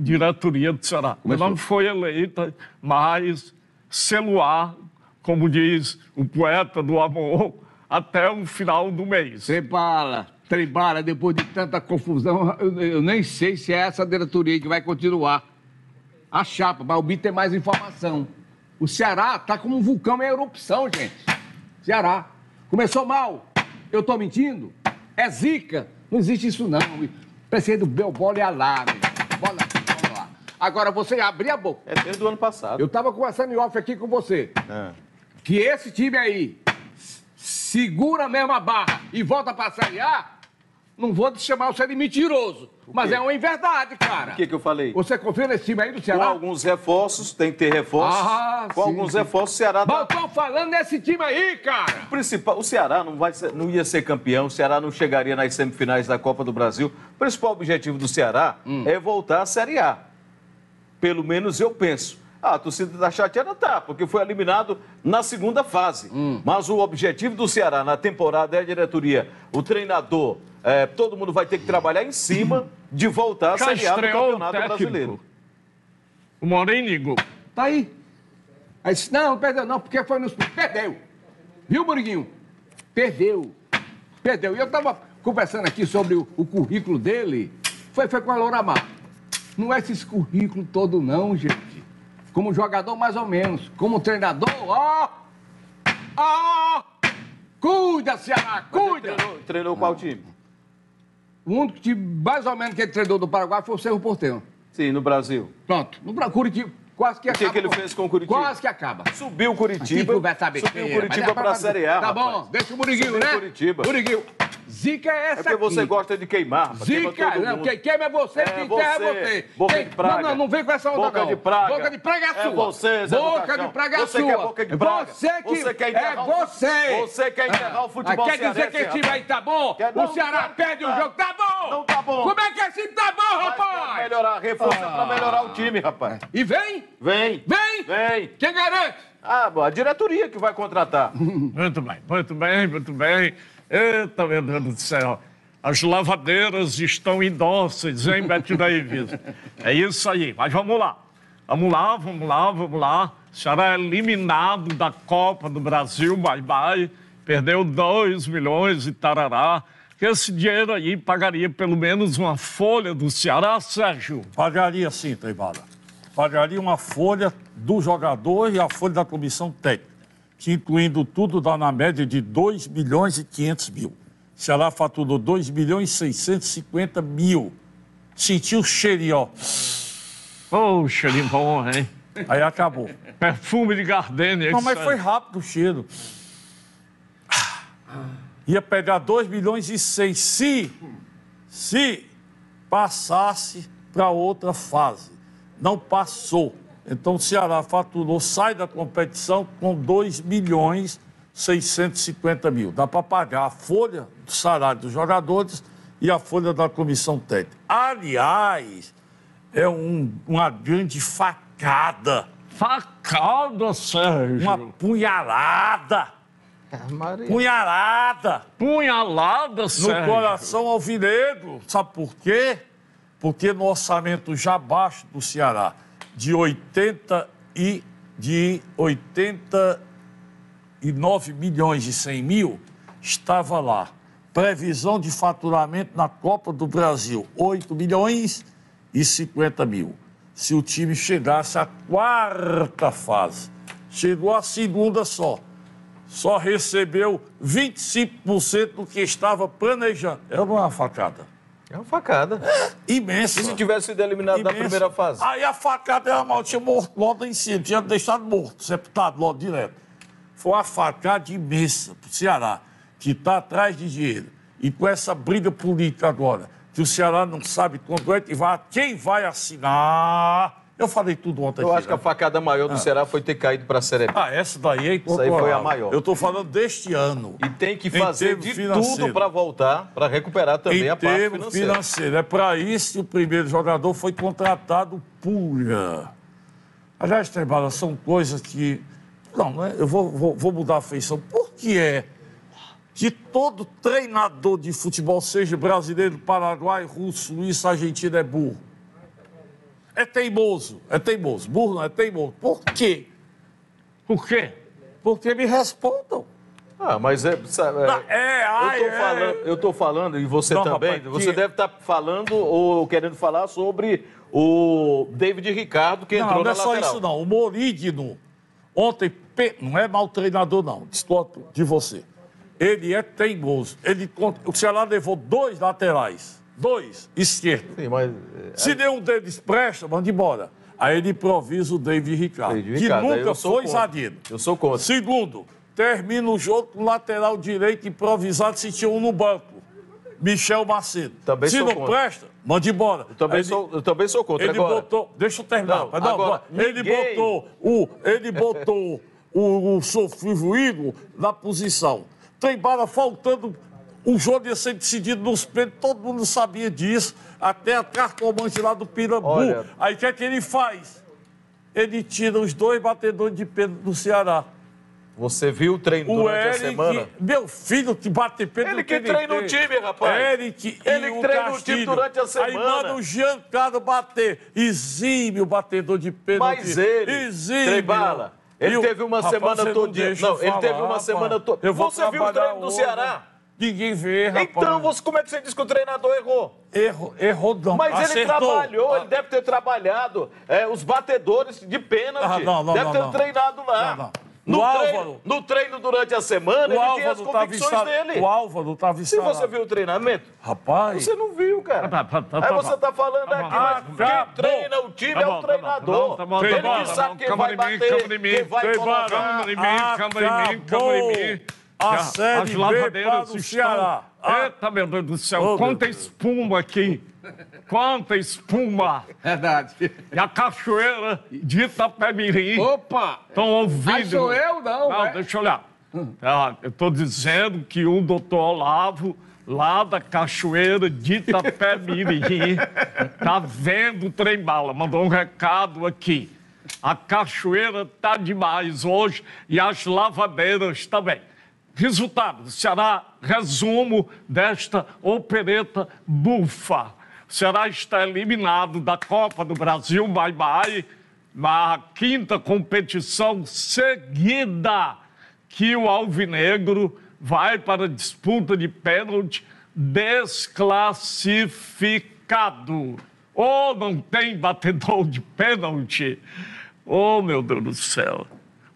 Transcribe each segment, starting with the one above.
diretoria do Ceará. Começou. É não foi eleita, mas celular, como diz o poeta do amor, até o final do mês. Trebala, trebala. depois de tanta confusão, eu, eu nem sei se é essa diretoria que vai continuar. A chapa, mas o BI tem mais informação. O Ceará está como um vulcão em erupção, gente. Ceará. Começou mal. Eu estou mentindo? É zica. Não existe isso, não. Presidente do Belbola e é alarme. Bola. Agora, você abrir a boca. É desde o ano passado. Eu estava conversando em off aqui com você. É. Que esse time aí segura mesmo a barra e volta para a Série A, não vou te chamar você é de mentiroso. Mas é uma inverdade, cara. O que, que eu falei? Você confia nesse time aí do Ceará? Com alguns reforços, tem que ter reforços. Ah, com sim, alguns sim. reforços, o Ceará... Mas tá... falando nesse time aí, cara! O, principal, o Ceará não, vai ser, não ia ser campeão, o Ceará não chegaria nas semifinais da Copa do Brasil. O principal objetivo do Ceará hum. é voltar à Série A. Pelo menos eu penso. Ah, a torcida da tá chateada, tá, porque foi eliminado na segunda fase. Hum. Mas o objetivo do Ceará na temporada é a diretoria, o treinador, é, todo mundo vai ter que trabalhar em cima de voltar a Série A do Campeonato o Brasileiro. O Moreningo. Tá aí. Aí disse, não, perdeu não, porque foi nos... Perdeu. Viu, Muriguinho? Perdeu. Perdeu. E eu estava conversando aqui sobre o, o currículo dele, foi, foi com a Loura Mar. Não é esse currículo todo, não, gente. Como jogador, mais ou menos. Como treinador, ó! Ó! Cuida, Ceará, cuida! Treinou, treinou, qual time? O único time, mais ou menos, que ele treinou do Paraguai foi o Cerro Porteiro. Sim, no Brasil. Pronto, no Curitiba. Quase que acaba. O que ele fez com o Curitiba? Quase que acaba. Subiu o Curitiba. subiu o é, Curitiba para a Série A. Tá rapaz. bom, deixa o Muriguinho, né? Curitiba. Muriguinho. Zica é essa aqui. É porque você aqui. gosta de queimar. Zica, queima não, quem queima é você, é quem enterra é você. Boca quem... de praga. Não, não, não vem com essa onda boca não. De praga. Boca de praga é é sua. É você, Zé Boca de praga é você sua. Quer boca de praga. Você que... Você quer é você. O... Você quer enterrar ah. o futebol ah, Quer dizer que esse time aí tá bom? Quer... O Ceará perde o jogo. Tá bom. Não tá bom. Como é que esse tá bom, rapaz? melhorar, reforça ah. pra melhorar o time, rapaz. E vem? Vem. Vem? Vem. Quem garante? Ah, a diretoria que vai contratar. Muito bem, muito bem, muito bem. Eita, meu Deus do céu. As lavadeiras estão indóceis, hein, Beth Davis? É isso aí. Mas vamos lá. Vamos lá, vamos lá, vamos lá. Será é eliminado da Copa do Brasil, bye bye. Perdeu 2 milhões e tarará. Esse dinheiro aí pagaria pelo menos uma folha do Ceará, Sérgio? Pagaria sim, Teibada. Pagaria uma folha do jogador e a folha da comissão técnica que incluindo tudo dá na média de 2 milhões e 500 mil. Ceará faturou 2 milhões e 650 mil. Sentiu o cheirinho, ó. Oh, cheirinho bom, hein? Aí acabou. Perfume de gardenia. Não, mas foi rápido o cheiro. Ia pegar 2 milhões e 6 se, se passasse para outra fase. Não passou. Então o Ceará faturou, sai da competição com 2 milhões 650 mil. Dá para pagar a folha do salário dos jogadores e a folha da comissão técnica. Aliás, é um, uma grande facada. Facada, Sérgio? Uma punhalada. Ah, Maria. Punhalada. Punhalada, Sérgio. No coração alvinegro. Sabe por quê? Porque no orçamento já baixo do Ceará de 80 e de 89 milhões e 100 mil estava lá. Previsão de faturamento na Copa do Brasil, 8 milhões e 50 mil. Se o time chegasse à quarta fase, chegou à segunda só. Só recebeu 25% do que estava planejando. Era uma facada. É uma facada. É, imensa. E se tivesse sido eliminado imensa. na primeira fase? Aí a facada era é, mal, tinha morto logo em cima, tinha deixado morto, sepultado logo direto. Foi uma facada imensa para o Ceará, que está atrás de dinheiro. E com essa briga política agora, que o Ceará não sabe quando é que vai, quem vai assinar eu falei tudo ontem. Eu aqui, acho né? que a né? facada maior do ah. Ceará foi ter caído para a Série B. Ah, essa daí é aí foi a maior. Eu estou falando deste ano. E tem que fazer de tudo para voltar, para recuperar também em a parte financeira. É para isso que o primeiro jogador foi contratado pura. Aliás, Trebala, são coisas que... Não, né? eu vou, vou, vou mudar a feição. Por que é que todo treinador de futebol, seja brasileiro, paraguai, russo, suíço, argentino, é burro? é teimoso, é teimoso. Burro não é teimoso. Por quê? Por quê? Porque me respondam. Ah, mas é. Sabe, é, ah, é, ai, eu tô é, falando, eu tô falando, e você não, também, rapaz, você que... deve estar tá falando ou querendo falar sobre o David Ricardo que não, entrou não na lateral. Não, é só isso não. O Morídino, ontem, não é mal treinador não, discordo de você. Ele é teimoso. Ele, o Ceará levou dois laterais dois, esquerdo. Sim, mas... É, se deu um dedo expresso, manda embora. Aí ele improvisa o David Ricardo, David Ricardo que nunca foi contra. zagueiro. Eu sou contra. Segundo, termina o jogo com lateral direito improvisado se tinha um no banco. Michel Macedo. Também se não contra. presta, manda embora. Eu também, ele, sou, eu também sou contra. Ele agora. botou. Deixa eu terminar. Não, não, agora, ele ninguém... botou o. Ele botou o, o sofrido na posição. Tem bala faltando o jogo ia ser decidido nos pênaltis, todo mundo sabia disso, até a cartomante lá do Pirambu. Olha... Aí o que é que ele faz? Ele tira os dois batedores de pênalti do Ceará. Você viu o treino o durante Eric, a semana? Meu filho que bate pênalti. Ele que treina o time, rapaz. Eric Ele que treina o time durante a semana. Aí manda o Giancarlo bater. Exime o batedor de pênalti. Mas ele, Exime. Trebala, ele, eu... teve, uma rapaz, não não, ele teve uma semana toda. Não, ele teve uma semana toda. Você viu o treino do Ceará? Ninguém vê, rapaz. Então, você, como é que você diz que o treinador errou? Errou, errou não. Mas Acertou. ele trabalhou, ah. ele deve ter trabalhado. É, os batedores de pênalti. Ah, não, não, deve não, ter não. treinado lá. Não, não. No, treino, no treino durante a semana, o ele Álvaro tinha as convicções tá dele. O Álvaro estava tá instalado. Se você viu o treinamento? Rapaz... Você não viu, cara. Tá, tá, tá Aí você está falando tá aqui, mas quem treina o time é o treinador. Ele que sabe quem vai bater, quem vai colocar. Calma em mim, calma em mim, calma em mim. A Série as B para o Ceará. Estão... Eita, meu Deus do céu, oh, quanta espuma aqui. Quanta espuma! Verdade. E a cachoeira de Itapemirim. Opa! Estão ouvindo. Mas sou eu, não. Não, é? deixa eu olhar. Hum. Ah, eu estou dizendo que o doutor Olavo, lá da cachoeira de Itapemirim, está vendo o trem bala. Mandou um recado aqui. A cachoeira está demais hoje e as lavadeiras também. Resultado: será resumo desta opereta bufa. Será estar está eliminado da Copa do Brasil, bye bye, na quinta competição seguida que o Alvinegro vai para a disputa de pênalti desclassificado. Ou oh, não tem batedor de pênalti. Oh, meu Deus do céu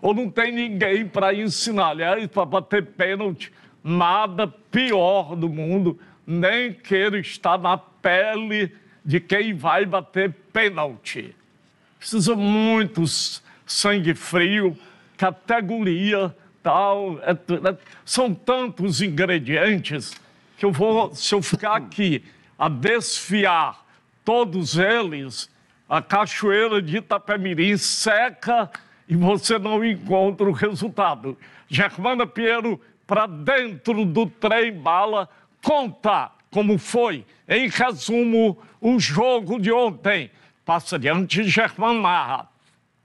ou não tem ninguém para ensinar. Aliás, para bater pênalti, nada pior do mundo, nem queira estar na pele de quem vai bater pênalti. Precisa muito sangue frio, categoria, tal. É, é, são tantos ingredientes que eu vou, se eu ficar aqui a desfiar todos eles, a cachoeira de Itapemirim seca e você não encontra o resultado. Germana Piero, para dentro do trem bala, conta como foi, em resumo, o jogo de ontem. Passa diante Germán Marra.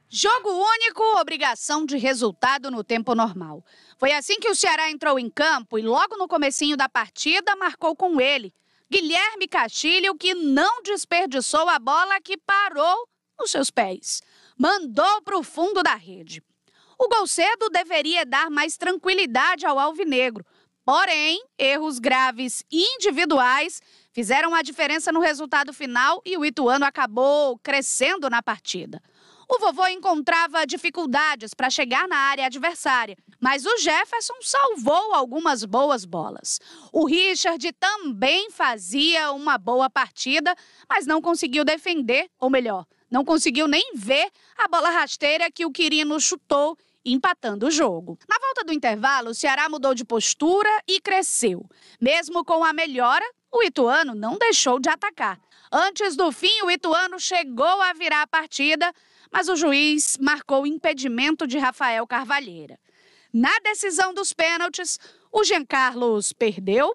Jogo único, obrigação de resultado no tempo normal. Foi assim que o Ceará entrou em campo e logo no comecinho da partida marcou com ele. Guilherme Castilho, que não desperdiçou a bola que parou nos seus pés mandou para o fundo da rede. O gol cedo deveria dar mais tranquilidade ao Alvinegro, porém, erros graves individuais fizeram a diferença no resultado final e o Ituano acabou crescendo na partida. O vovô encontrava dificuldades para chegar na área adversária, mas o Jefferson salvou algumas boas bolas. O Richard também fazia uma boa partida, mas não conseguiu defender, ou melhor, não conseguiu nem ver a bola rasteira que o Quirino chutou, empatando o jogo. Na volta do intervalo, o Ceará mudou de postura e cresceu. Mesmo com a melhora, o Ituano não deixou de atacar. Antes do fim, o Ituano chegou a virar a partida, mas o juiz marcou o impedimento de Rafael Carvalheira. Na decisão dos pênaltis, o Jean Carlos perdeu,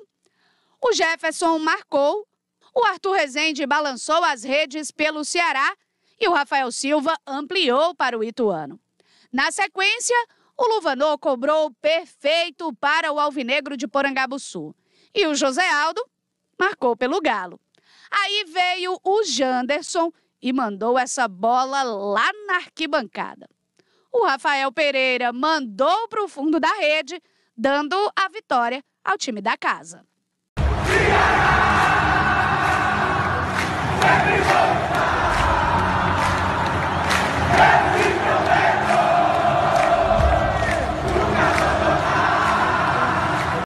o Jefferson marcou, o Arthur Rezende balançou as redes pelo Ceará e o Rafael Silva ampliou para o Ituano. Na sequência, o Luvanô cobrou perfeito para o Alvinegro de Porangabuçu e o José Aldo marcou pelo Galo. Aí veio o Janderson e mandou essa bola lá na arquibancada. O Rafael Pereira mandou para o fundo da rede, dando a vitória ao time da casa.